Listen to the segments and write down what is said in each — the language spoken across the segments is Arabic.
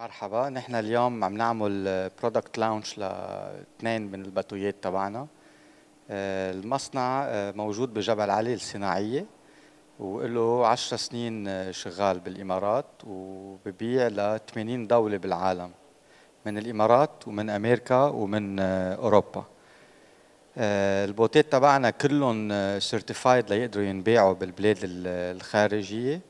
مرحبا نحن اليوم عم نعمل برودكت لاونش لاثنين من الباتويات تبعنا آه، المصنع آه، موجود بجبل علي الصناعيه وله عشر سنين آه، شغال بالامارات وببيع ل 80 دوله بالعالم من الامارات ومن امريكا ومن اوروبا البوتات تبعنا كلهم سيرتيفايد ليقدروا ينباعوا بالبلاد الخارجيه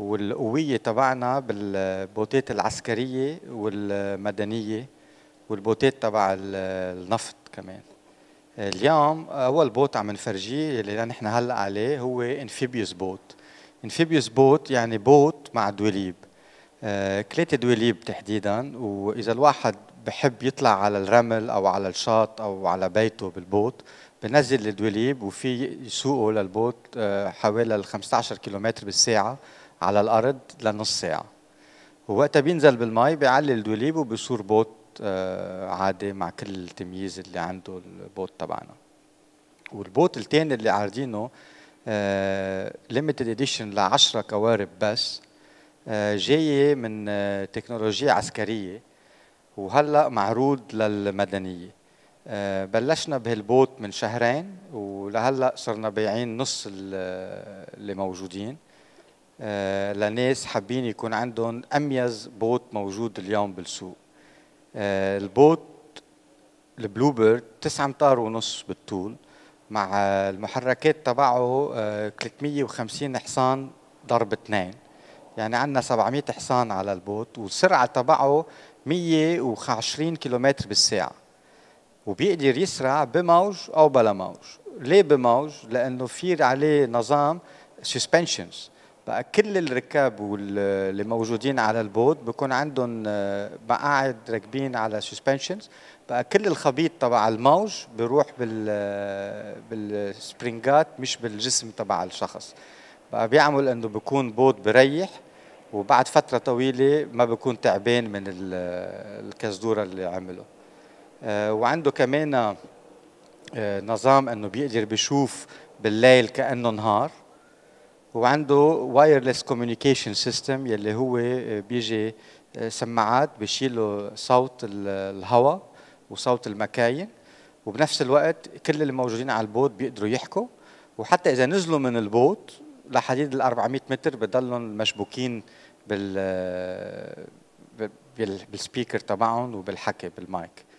والقويه تبعنا بالبوتات العسكريه والمدنيه والبوتات تبع النفط كمان اليوم اول بوت عم نفرجيه اللي نحن هلا عليه هو انفيبيوس بوت انفيبيوس بوت يعني بوت مع دوليب آه، ثلاثة دوليب تحديدا واذا الواحد بحب يطلع على الرمل او على الشاط او على بيته بالبوت بنزل الدوليب وفي يسوقه للبوت آه، حوالي 15 كيلومتر بالساعه على الارض لنص ساعه ووقتها بينزل بالماي بيعلي الدوليب وبيصور بوت آه، عادي مع كل التمييز اللي عنده البوت تبعنا والبوت الثاني اللي عارضينه ليميتد اديشن ل 10 كوارب بس آه، جاي من آه، تكنولوجيا عسكريه وهلا معروض للمدنيه بلشنا بهالبوت من شهرين ولهلا صرنا بايعين نص اللي موجودين آه، لناس حابين يكون عندهم اميز بوت موجود اليوم بالسوق آه، البوت البلو بيرد 9 امتار ونص بالطول مع المحركات تبعه 350 آه، حصان ضرب اثنين يعني عندنا 700 حصان على البوت والسرعه تبعه 120 كيلومتر بالساعه وبيقدر يسرع بموج او بلا موج ليه بموج لانه في عليه نظام سسبنشنز فكل الركاب واللي موجودين على البوت بكون عندهم مقاعد آه، راكبين على سسبنشنز بقى كل الخبيط تبع الموج بروح بال آه، بالسبرينجات مش بالجسم تبع الشخص بقى بيعمل انه بكون بوت بريح وبعد فتره طويله ما بكون تعبان من آه، الكزدوره اللي عمله وعنده كمان نظام انه بيقدر بيشوف بالليل كانه نهار وعنده وايرلس كوميونيكيشن سيستم يلي هو آه، بيجي آه، سماعات بشيلوا صوت الهواء وصوت المكاين وبنفس الوقت كل الموجودين على البوت بيقدروا يحكوا وحتى اذا نزلوا من البوت لحديد ال 400 متر بضلهم مشبوكين آه، بال بالسبيكر تبعهم وبالحكي بالمايك